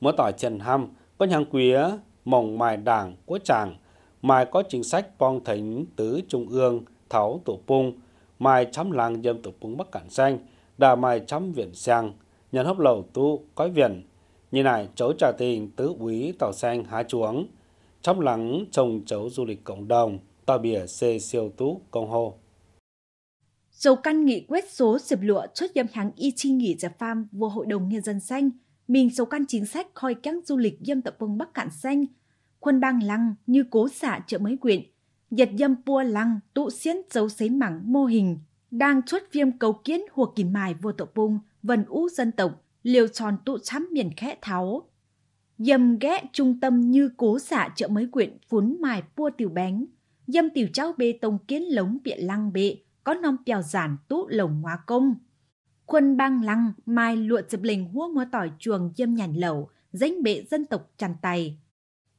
Mới tỏi trần hâm, có hàng quía mỏng mài đảng của chàng, mài có chính sách phong thánh tứ trung ương, tháo tổ pung, mài chấm làng dâm tổ pung bắc cản xanh, đà mài chấm viện sang, nhân hấp lầu tu cõi viện. Như này chấu trà tình tứ quý tàu xanh há chuống, chấm lắng trồng chấu du lịch cộng đồng, tàu bìa xê siêu tú công hồ dầu căn nghị quyết số dẹp lụa chốt dâm hàng y chi nghỉ giả dạ pham vô hội đồng nhân dân xanh mình số căn chính sách khoi căng du lịch dâm tập vùng Bắc Cạn Xanh, khuôn bang lăng như cố xả chợ mới quyện, nhật dâm pua lăng tụ xiến dấu xế mảng mô hình, đang chuốt viêm cầu kiến hùa kỳ mài vô tổ vùng, vần ú dân tộc, liều tròn tụ chắm miền khẽ tháo. Dâm ghé trung tâm như cố xả chợ mới quyện phún mài pua tiểu bánh, dâm tiểu cháu bê tông kiến lống bịa lăng bệ, có non pèo giản tụ lồng hóa công quân băng lăng mai lụa chụp lình hua mua tỏi chuồng dâm nhàn lẩu dánh bệ dân tộc tràn tay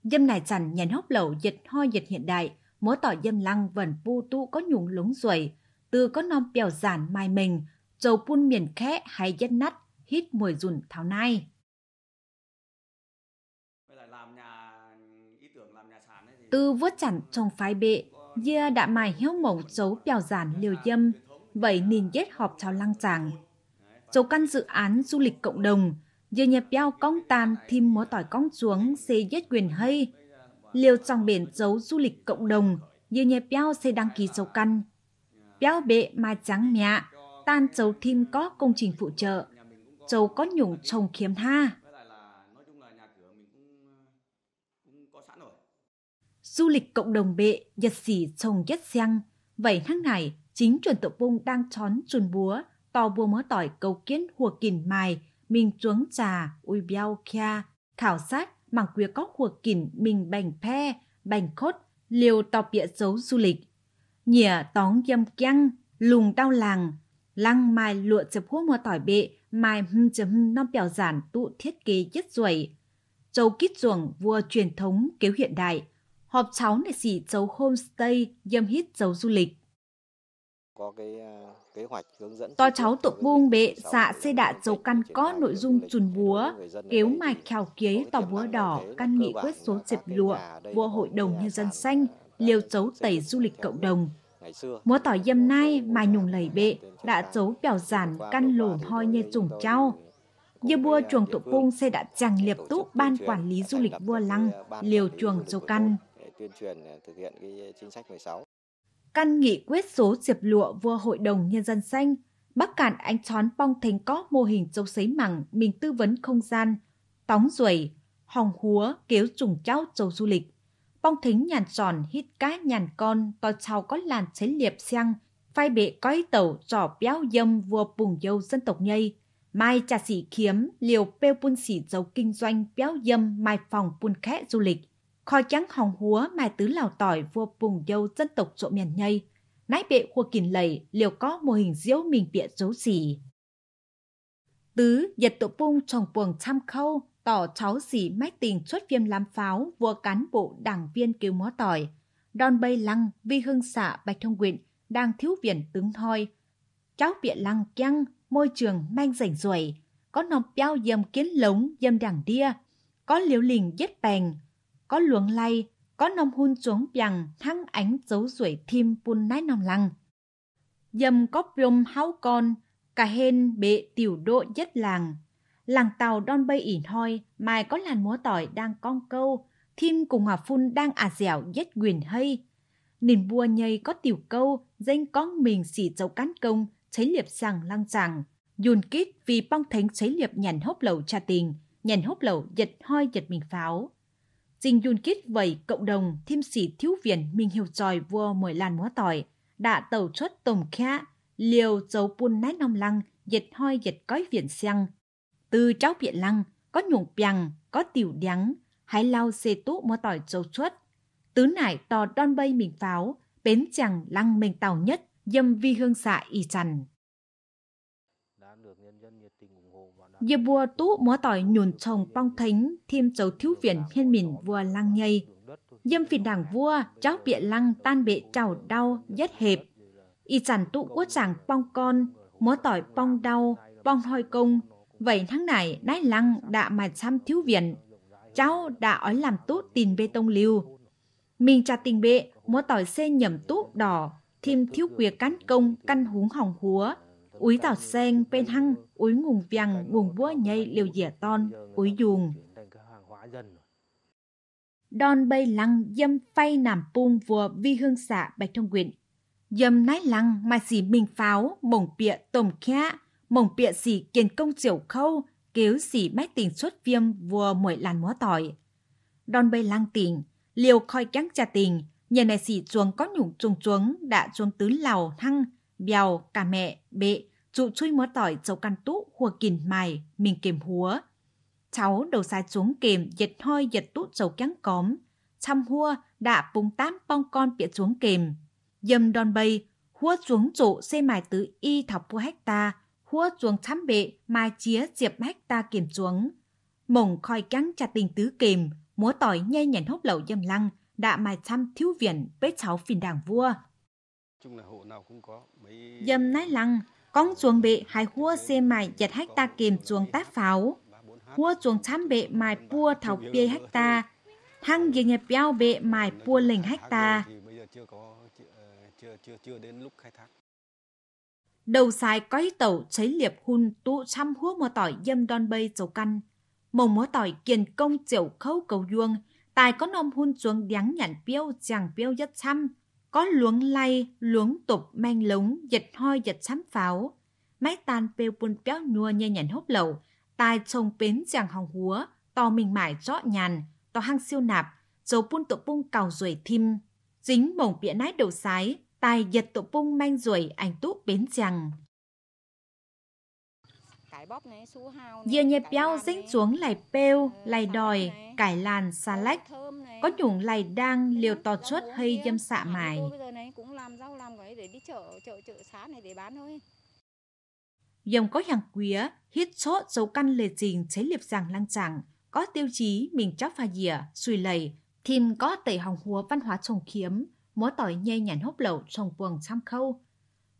dâm này chẳng nhàn hốc lẩu dịch ho dịch hiện đại múa tỏi dâm lăng vần pu tu có nhúng lúng ruồi từ có non bèo giản mai mình dầu pun miền khẽ hay dân nắt hít mùi dùn tháo nai từ vuốt chẳng trong phái bệ dưa đã mài hiếu mộng dấu bèo giản liều dâm vậy nên giết họp chào lăng chàng chỗ căn dự án du lịch cộng đồng, giờ nhập giao công tàn thêm múa tỏi công xuống sẽ giết quyền hay. Liều trong biển dấu du lịch cộng đồng, giờ nhập giao sẽ đăng ký sâu căn. Béo bệ mà trắng mẹ, tan dấu thêm có công trình phụ trợ. Dấu có nhủng trồng kiếm tha. Du lịch cộng đồng bệ, giật xỉ trồng giết xăng. Vậy tháng này, chính chuẩn tổ bông đang trón chuồn búa, tàu bùa mớ tỏi cầu kiến hùa kìn mài, mình chuống trà, ui biao kia, khảo sát, mảng quyệt có hùa kìn mình bành phe, bành khốt, liều tàu bịa dấu du lịch. Nhỉa tóng dâm kiăng, lùng đau làng, lăng mài lụa chập hùa mớ tỏi bệ, mài hâm chấm hâm non bèo giản tụ thiết kế nhất ruồi Châu kít ruồng vua truyền thống kéo hiện đại, họp cháu này xỉ châu homestay, dâm hít châu du lịch To à, cháu tục buông bệ xạ xe đạ dầu căn có nội dung chùn búa, kéo mạch khảo kế tỏ búa đỏ, căn nghị quyết số chệp lụa, vua hội đồng nhân dân xanh, à, liều chấu tẩy du lịch cộng đồng. Múa tỏ à, dâm nay mà nhùng lầy bệ, đã chấu bèo giản căn lổm hoi như trùng trao. Như bua chuồng tụ cung xe đã chẳng liệp tú ban quản lý du lịch bua lăng, liều chuồng châu căn tuyên truyền thực hiện cái chính sách 16 căn nghị quyết số diệp lụa vua Hội đồng Nhân dân xanh, Bắc cạn Anh Chón Bong Thành có mô hình châu sấy mẳng mình tư vấn không gian, tóng ruồi, hòng húa, kéo trùng cháu châu du lịch. Bong thính nhàn tròn hít cá nhàn con, to cháu có làn chế liệp xăng, phai bệ coi tàu trò béo dâm vua bùng dâu dân tộc nhây. Mai trà sĩ kiếm, liều pêu bun xỉ dấu kinh doanh béo dâm mai phòng bun khẽ du lịch kho trắng hồng húa mà tứ lào tỏi vua vùng dâu dân tộc chỗ miền nhây, nái bệ khua kìn lầy liều có mô hình diễu mình bịa dấu gì. Tứ giật tổ bung trong buồng trăm khâu, tỏ cháu gì mách tình xuất viêm làm pháo vua cán bộ đảng viên cứu mó tỏi. Đòn bay lăng vi hưng xạ bạch thông quyện đang thiếu viện tướng thoi. Cháu bịa lăng căng môi trường manh rảnh ruổi, có nọc béo dầm kiến lống dầm đảng đia, có liều lình giết bèn có luồng lay, có nông hun chuống bằng thăng ánh dấu ruổi thim bùn nái nòng lăng. Dầm có biom háo con, cả hên bệ tiểu độ nhất làng. Làng tàu đon bay ỉn hoi, mai có làn múa tỏi đang con câu, thim cùng hòa phun đang ả à dẻo nhất quyền hay. Nền bua nhây có tiểu câu, danh con mình xỉ dấu cán công, cháy liệp rằng lăng rằng. Dùn kít vì bong thánh cháy liệp nhằn hốc lẩu trà tình, nhằn hốc lẩu giật hoi giật mình pháo. Jin Yun Kit vẩy cộng đồng thêm sĩ thiếu viện mình hiểu tròi vua mời làn múa tỏi, đã tàu chốt tổng khá, liều dấu buôn nát nông lăng, dịch hoi dịch cõi viện xăng. Từ cháu viện lăng, có nhủng piang, có tiểu đắng, hãy lau xê tú mua tỏi dấu chuốt, Tứ nải tò đon bay mình pháo, bến chẳng lăng mình tàu nhất, dâm vi hương xạ y trần. Dìa bùa tú múa tỏi nhùn chồng bong thánh thêm chấu thiếu viện hiên mìn vua lăng nhây. Dâm phìn đảng vua, cháu bịa lăng tan bệ chào đau, dết hẹp. Y chẳng tụ quốc chàng bong con, múa tỏi bong đau, bong hoi công. Vậy tháng này, nái lăng đã mà xăm thiếu viện. Cháu đã ói làm tú tin bê tông lưu. Mình cha tình bệ, múa tỏi xê nhầm tú đỏ, thêm thiếu quyệt cán công, căn húng hỏng húa, úi tảo sen bên hăng úi nguồn vàng nguồn búa nhây liều dẻ ton úi dùng đòn bay lăng dâm phay nằm pung vùa vi hương xạ bạch thông quyện dâm nái lăng mà xỉ mình pháo mổng pịa tôm khá mổng pịa xỉ kiền công diệu khâu kéo xỉ bách tình xuất viêm vùa mỗi làn múa tỏi đòn bay lăng tỉnh liều khói cắn trà tình nhà này xỉ chuồng có nhủng chuồng chuồng đã chuồng tứ lào thăng bèo cả mẹ bệ dụ chui mớ tỏi dấu căn tú hùa kìn mài, mình kìm húa. Cháu đầu xa xuống kìm giật hoi giật tút dấu kén cóm. Trăm hua đã bùng tám bong con bịa xuống kìm. dầm đòn bay, hua xuống trụ xe mài tứ y thọc vua hecta, hua xuống chăm bệ mai chía diệp hecta kìm xuống. Mổng khoi cắn chặt tình tứ kìm, múa tỏi nhây nhảy hốc lẩu dâm lăng, đã mài chăm thiếu viện với cháu phiền đảng vua. Chung là hộ nào cũng có. Mấy... Dâm nái lăng, con chuồng bệ hai hua xe mài giật hách ta kìm chuồng tát pháo. Hua chuồng chăm bệ mài pua thảo bia hách ta. Thăng dì nhập biao bệ mài pua lình hách ta. Đầu xài cõi tẩu cháy liệp hun tụ trăm hua mò tỏi dâm đòn bây chầu căn. Mồng mò tỏi kiền công triệu khâu cầu duông. Tài có nông hun chuồng đáng nhãn biêu chàng biêu nhất trăm có luống lay, luống tục, mang lúng, dịch hoi, dịch sám pháo. Máy tan pêu bun béo nua nhẹ nhàn hốp lầu, tai trông bến chàng hòng húa, to mình mải rõ nhàn, to hang siêu nạp, dầu bun tụ bung cào ruồi thim. Dính mỏng bịa nái đầu sái, tai giật tụ bung mang ruồi ảnh tụ bến chàng. Dìa nhẹp bao dính xuống lầy pêu, ừ, lầy đòi, cải làn, ừ, xà lách. Có nhủng lầy đang liều tò chuốt hay dâm xạ à, mài. Dòng có hàng quía, hít sốt dấu căn lề trình chế liệp rằng lăng chẳng. Có tiêu chí mình chóc pha dìa, xùi lầy. Thìn có tẩy hồng hùa văn hóa trồng khiếm, múa tỏi nhây nhảy hốc lẩu trồng quần trăm khâu.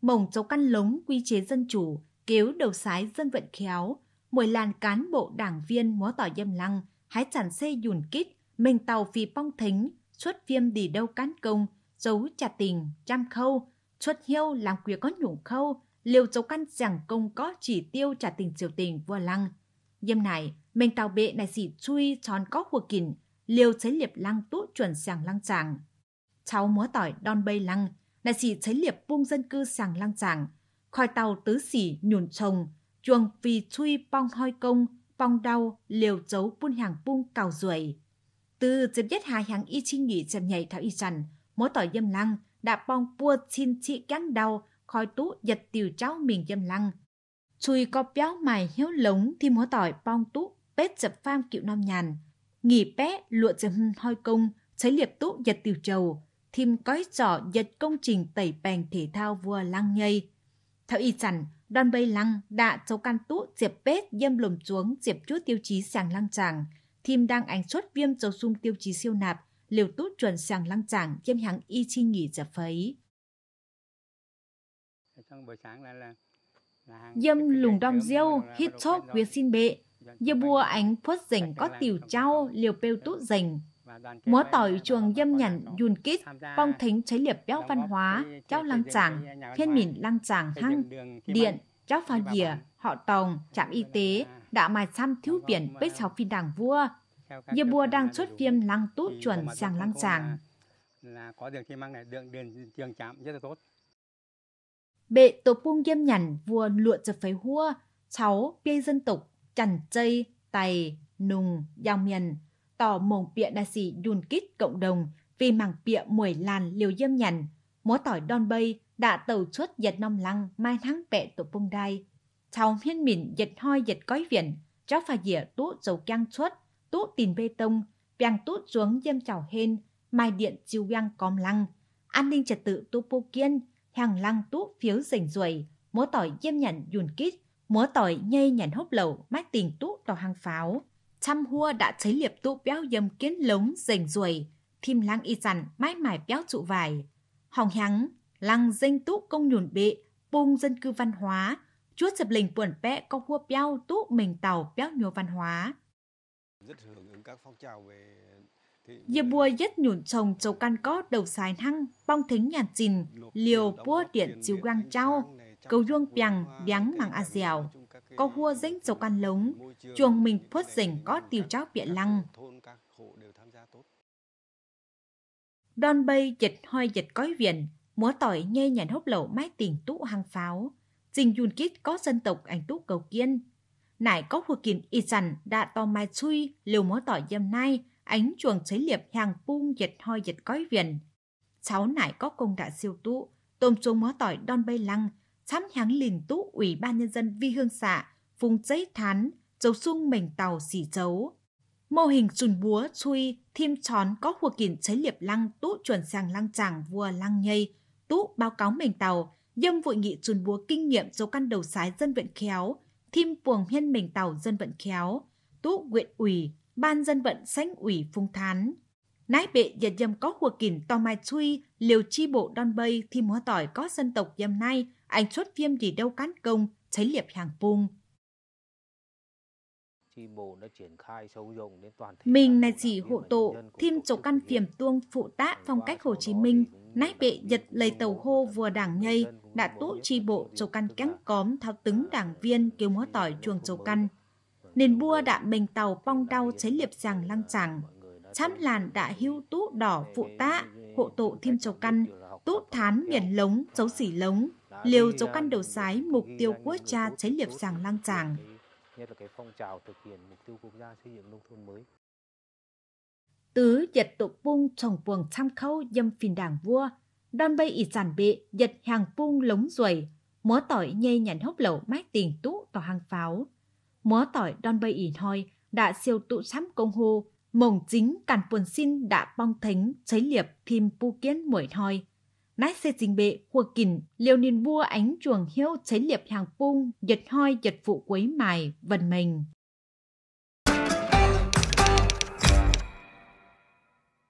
Mổng dấu căn lống quy chế dân chủ, Kiếu đầu sái dân vận khéo, mùi làn cán bộ đảng viên múa tỏ dâm lăng, hái chản xe dùn kít, mình tàu phi pong thính, xuất viêm đi đâu cán công, giấu trà tình, trăm khâu, xuất hiêu làm quyệt có nhủng khâu, liều dấu căn giảng công có chỉ tiêu trả tình triều tình vua lăng. Dâm này, mình tàu bệ này xỉ chui tròn có hùa kỳnh, liều chế liệp lăng tũ chuẩn sàng lăng chàng. Cháu múa tỏi đòn bay lăng, này xỉ chế liệp buông dân cư sàng lăng chàng khói tàu tứ xỉ nhùn trồng, chuồng phi chui bong hoi công, bong đau, liều chấu buôn hàng buông cào ruồi. Từ chấm dứt hai hàng y chi nghỉ chậm nhảy thảo y trần, mỗi tỏi dâm lăng, đã bong bua xin chị cắn đau, khói tú giật tiểu cháu miền dâm lăng. Chui có béo mài hiếu lống thì mỗi tỏi bong tú bết chập pham cựu non nhàn. Nghỉ bé lụa chấm hoi công, thấy liệp tú giật tiểu trầu, thêm cói trỏ giật công trình tẩy bèn thể thao vua lăng nhây theo y chằn, đòn bay lăng đã châu căn tú diệp bết dâm lùm xuống diệp chút tiêu chí sàng lăng chàng Thim đang ảnh xuất viêm châu sung tiêu chí siêu nạp, liều tú chuẩn sàng lăng chàng dâm hãng y chi nghỉ dập phấy. Dâm lùng đom diêu, hít chốc việc xin bệ, dâm bùa ảnh phốt rảnh có tiểu trao liều pêu tú rảnh, Múa tỏi chuồng dâm nhằn Yun Kít, phong thính cháy liệp béo văn hóa, cháu lăng tràng, thiên mìn lăng tràng hăng, điện, cháu phao dìa, họ tòng, trạm y tế, đã mai xăm thiếu viện bếp sau phi đảng vua. Như vua đang xuất viêm lăng tốt chuẩn sang lăng tràng. Bệ tổ buông dâm nhằn vua lụa chập phấy hua, cháu bê dân tộc chằn chây, tày, nùng, giao miền, tỏ mồng bịa na xì đùn kít cộng đồng vì mảng bịa mùi làn liều dâm nhằn, múa tỏi đòn bay đã tàu chuốt giật nong lăng mai thắng bẹ tổ bông đai. Cháu hiên mịn giật hoi giật cõi viện, cháu phải dịa tú dầu căng chuốt, tú tìm bê tông, vàng tú xuống dâm chảo hên, mai điện chiêu vang còm lăng. An ninh trật tự tú bô kiên, hàng lăng tú phiếu rảnh ruồi, múa tỏi dâm nhằn dùn kít, múa tỏi nhây nhằn hốc lẩu, mách tình tú tỏ hàng pháo chăm hua đã cháy liệp tụ béo dầm kiến lống rành ruồi, phim lăng y dặn mãi mải béo trụ vải. Hòng hắng, lăng danh tụ công nhùn bệ, bung dân cư văn hóa, chúa chập lình buồn bẹ công hua béo tụ mình tàu béo nhô văn hóa. Dìa bùa dứt nhủn trồng châu căn có đầu xài hăng, bong thính nhàn chìn, liều bua điện chiếu găng trao, cầu ruông piang, biáng màng a dẻo có hua dĩnh dầu can lống, chuồng mình phớt rỉnh có tiêu cháo bịa lăng. Đòn bay dịch hoi dịch cói viện, múa tỏi nhây nhàn hốc lẩu mái tình tụ hàng pháo. Dình yun kít có dân tộc ảnh tụ cầu kiên. Nải có hua kín y sẵn đã to mai chui, liều múa tỏi dâm nay, ánh chuồng cháy liệp hàng pung dịch hoi dịch cói viện. Cháu nải có công đã siêu tụ, tôm chuồng múa tỏi đòn bay lăng, 3 tháng liền tú Ủy ban Nhân dân Vi Hương Xạ, vùng giấy thán, dấu sung mình tàu xỉ dấu. Mô hình chùn búa chui, thêm tròn có hùa kiện chế liệp lăng tú chuẩn sàng lăng tràng vua lăng nhây, tú báo cáo mình tàu, dâm vội nghị chùn búa kinh nghiệm dấu căn đầu sái dân vận khéo, thêm buồng hiên mình tàu dân vận khéo, tú nguyện ủy, ban dân vận sánh ủy phung thán, nái bệ và dâm có hùa kỳn to mai chui, liều chi bộ đon bay thì múa tỏi có dân tộc dâm nay, anh xuất viêm gì đâu cán công, cháy liệp hàng bung. Mình là chỉ hộ tổ, thêm chỗ căn phiểm tuông phụ tá phong cách Hồ Chí Minh, nái bệ giật lấy tàu hô vừa đảng nhây, đã tố chi bộ chỗ căn cắn cóm thao tứng đảng viên kêu múa tỏi chuồng chỗ căn. Nền bua đã bình tàu bong đau cháy liệp giàng lăng chẳng chăm làn đã hưu tú đỏ phụ tá hộ tụ thêm châu căn, tú thán miền lống, dấu xỉ lống, liều dấu căn đầu sái mục tiêu quốc gia chế liệp sàng lang tràng. Tứ giật tục bung trồng buồng trăm khâu dâm phìn đảng vua, đòn bay ít giản bệ giật hàng bung lống ruồi, múa tỏi nhây nhắn hốc lẩu mách tiền tú tỏ hàng pháo. Múa tỏi đòn bay ít thôi đã siêu tụ sắm công hô, mồng chính cản buồn xin đã bong thánh cháy liệp thêm pu kiến mũi thoi. Nái xe dính bệ hùa kỳn liều niên vua ánh chuồng hiếu cháy liệp hàng pung giật hoi giật vụ quấy mài vần mình.